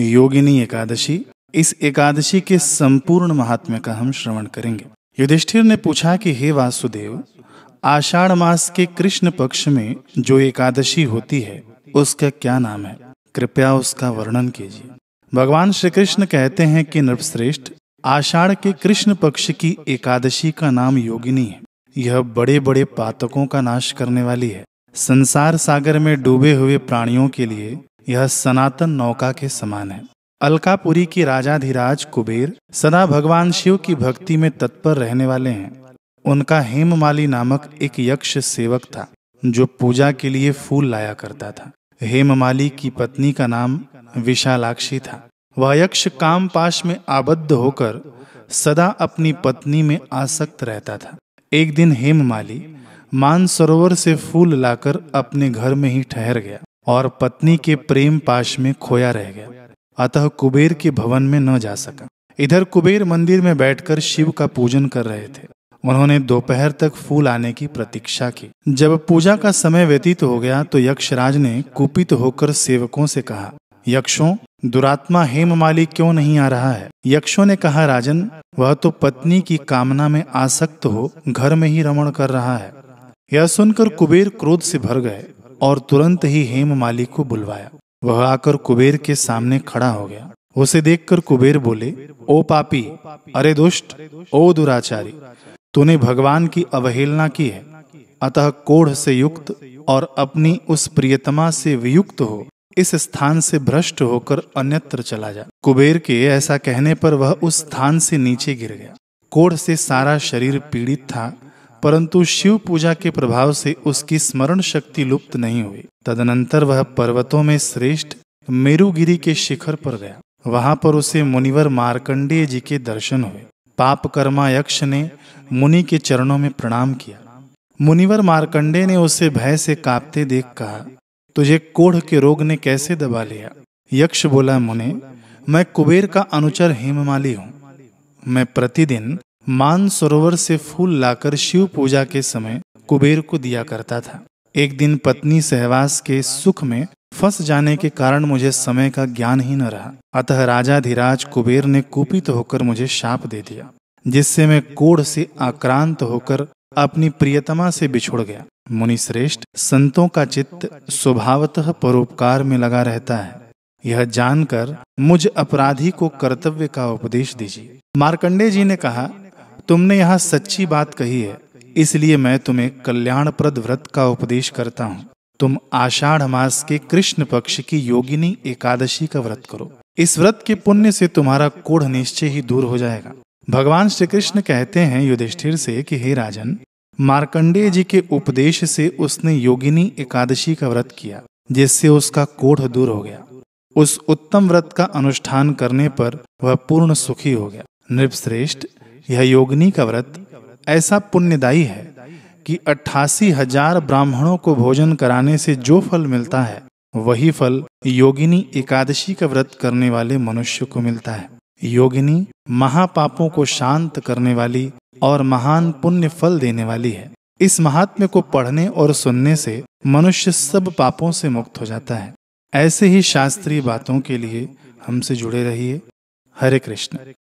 योगिनी एकादशी इस एकादशी के संपूर्ण महात्म्य का हम श्रवण करेंगे युधिष्ठिर ने पूछा कि हे वासुदेव आषाढ़ मास के कृष्ण पक्ष में जो एकादशी होती है उसका क्या नाम है कृपया उसका वर्णन कीजिए भगवान श्री कृष्ण कहते हैं कि नृपश्रेष्ठ आषाढ़ के कृष्ण पक्ष की एकादशी का नाम योगिनी है यह बड़े बड़े पातकों का नाश करने वाली है संसार सागर में डूबे हुए प्राणियों के लिए यह सनातन नौका के समान है अलकापुरी के राजाधिराज कुबेर सदा भगवान शिव की भक्ति में तत्पर रहने वाले हैं उनका हेममाली नामक एक यक्ष सेवक था जो पूजा के लिए फूल लाया करता था हेममाली की पत्नी का नाम विशालाक्षी था वह यक्ष काम पाश में आबद्ध होकर सदा अपनी पत्नी में आसक्त रहता था एक दिन हेममाली मानसरोवर से फूल लाकर अपने घर में ही ठहर गया और पत्नी के प्रेम पाश में खोया रह गया अतः कुबेर के भवन में न जा सका इधर कुबेर मंदिर में बैठकर शिव का पूजन कर रहे थे उन्होंने दोपहर तक फूल आने की प्रतीक्षा की जब पूजा का समय व्यतीत हो गया तो यक्षराज ने कुपित होकर सेवकों से कहा यक्षों दुरात्मा हेम मालिक क्यों नहीं आ रहा है यक्षों ने कहा राजन वह तो पत्नी की कामना में आसक्त हो घर में ही रमण कर रहा है यह सुनकर कुबेर क्रोध से भर गए और तुरंत ही हेम माली को बुलवाया वह आकर कुबेर के सामने खड़ा हो गया उसे देखकर कुबेर बोले ओ पापी अरे दुष्ट ओ दुराचारी तूने भगवान की अवहेलना की है अतः कोढ़ से युक्त और अपनी उस प्रियतमा से वियुक्त हो इस स्थान से भ्रष्ट होकर अन्यत्र चला जा कुबेर के ऐसा कहने पर वह उस स्थान से नीचे गिर गया कोढ़ से सारा शरीर पीड़ित था परंतु शिव पूजा के प्रभाव से उसकी स्मरण शक्ति लुप्त नहीं हुई तदनंतर वह पर्वतों में श्रेष्ठ मेरुगिरी के शिखर पर गया वहां पर उसे मुनिवर मार्कंडेय जी के दर्शन हुए पापकर्मा यक्ष ने मुनि के चरणों में प्रणाम किया मुनिवर मार्कंडेय ने उसे भय से कांपते देख कहा तुझे कोढ़ के रोग ने कैसे दबा लिया यक्ष बोला मुने मैं कुबेर का अनुचर हेममाली हूँ मैं प्रतिदिन मानसरोवर से फूल लाकर शिव पूजा के समय कुबेर को दिया करता था एक दिन पत्नी सहवास के सुख में फंस जाने के कारण मुझे समय का ज्ञान ही न रहा अतः राजा धीराज कुबेर ने कुपित होकर मुझे शाप दे दिया जिससे मैं कोढ़ से आक्रांत होकर अपनी प्रियतमा से बिछुड़ गया मुनि श्रेष्ठ संतों का चित्त स्वभावतः परोपकार में लगा रहता है यह जानकर मुझ अपराधी को कर्तव्य का उपदेश दीजिए मार्कंडे जी ने कहा तुमने यहाँ सच्ची बात कही है इसलिए मैं तुम्हें कल्याणप्रद व्रत का उपदेश करता हूँ तुम आषाढ़ मास के कृष्ण पक्ष की योगिनी एकादशी का व्रत करो इस व्रत के पुण्य से तुम्हारा कोढ़ निश्चय ही दूर हो जाएगा भगवान श्री कृष्ण कहते हैं युधिष्ठिर से कि हे राजन मार्कंडेय जी के उपदेश से उसने योगिनी एकादशी का व्रत किया जिससे उसका कोढ़ दूर हो गया उस उत्तम व्रत का अनुष्ठान करने पर वह पूर्ण सुखी हो गया नृपश्रेष्ठ यह योगिनी का व्रत ऐसा पुण्यदायी है कि अट्ठासी हजार ब्राह्मणों को भोजन कराने से जो फल मिलता है वही फल योगिनी एकादशी का व्रत करने वाले मनुष्य को मिलता है योगिनी महापापों को शांत करने वाली और महान पुण्य फल देने वाली है इस महात्म्य को पढ़ने और सुनने से मनुष्य सब पापों से मुक्त हो जाता है ऐसे ही शास्त्रीय बातों के लिए हमसे जुड़े रहिए हरे कृष्ण